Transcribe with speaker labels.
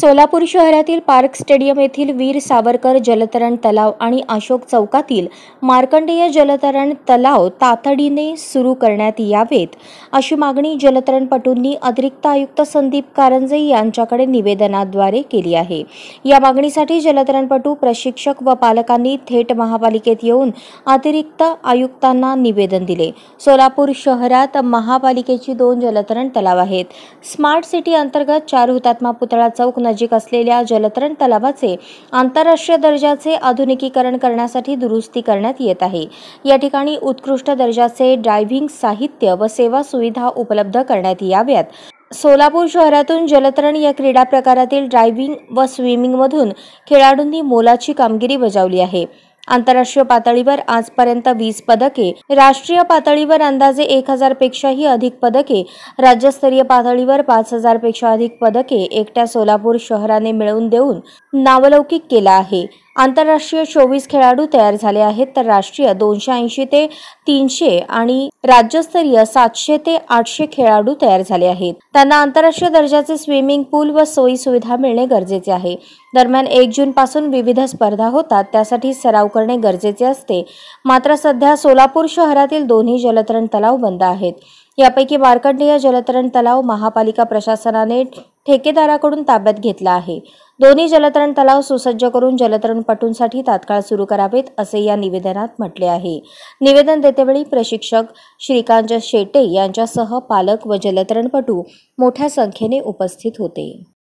Speaker 1: सोलापूर शहरातील park stadium येथील वीर सावरकर जलतरण तलाव आणि अशोक चौकातील मार्कंडेय जलतरण तलाव तातडीने सुरू करण्यात यावेत अशी मागणी जलतरणपटूंनी अतिरिक्त आयुक्त संदीप कारंजे यांच्याकडे निवेदनाद्वारे केली आहे या मागणीसाठी जलतरणपटू प्रशिक्षक व पालकांनी थेट महापालिकेत येऊन अतिरिक्त आयुक्तांना निवेदन दिले सोलापूर शहरात महापालिकेची दोन जलतरण तलाव आहेत स्मार्ट सिटी अंतर्गत चार हुतात्मा पुतळा चौक नजीक असलेल्या जलतरण तलावाचे आंतरराष्ट्रीय दर्जाचे आधुनिकीकरण करण्यासाठी दुरुस्ती करण्यात येत आहे या ठिकाणी उत्कृष्ट दर्जाचे ड्रायव्हिंग साहित्य व सेवा सुविधा उपलब्ध करण्यात याव्यात सोलापूर शहरातून जलतरण या क्रीडा प्रकारातील ड्रायव्हिंग व स्विमिंगमधून खेळाडूंनी मोलाची कामगिरी बजावली आहे आंतरराष्ट्रीय पातळीवर आजपर्यंत वीस पदके राष्ट्रीय पातळीवर अंदाजे एक हजार पेक्षाही अधिक पदके राज्यस्तरीय पातळीवर पाच हजार पेक्षा अधिक पदके एकट्या सोलापूर शहराने मिळवून देऊन नावलौकिक केला आहे आंतरराष्ट्रीय चोवीस खेळाडू तयार झाले आहेत तर राष्ट्रीय दोनशे ऐंशी ते तीनशे आणि राज्यस्तरीय सातशे ते आठशे खेळाडू तयार झाले आहेत त्यांना आंतरराष्ट्रीय दर्जाचे स्विमिंग पूल व सोयी सुविधा मिळणे गरजेचे आहे दरम्यान एक जून पासून विविध स्पर्धा होतात त्यासाठी सराव करणे गरजेचे असते मात्र सध्या सोलापूर शहरातील दोन्ही जलतरण तलाव बंद आहेत यापैकी मार्कंडेय जलतरण तलाव महापालिका प्रशासनाने ठेकेदाराकडून ताब्यात घेतला आहे दोन्ही जलतरण तलाव सुसज्ज करून जलतरणपटूंसाठी तात्काळ सुरू करावेत असे या निवेदनात म्हटले आहे निवेदन देतेवेळी प्रशिक्षक श्रीकांत शेटे यांच्यासह पालक व जलतरणपटू मोठ्या संख्येने उपस्थित होते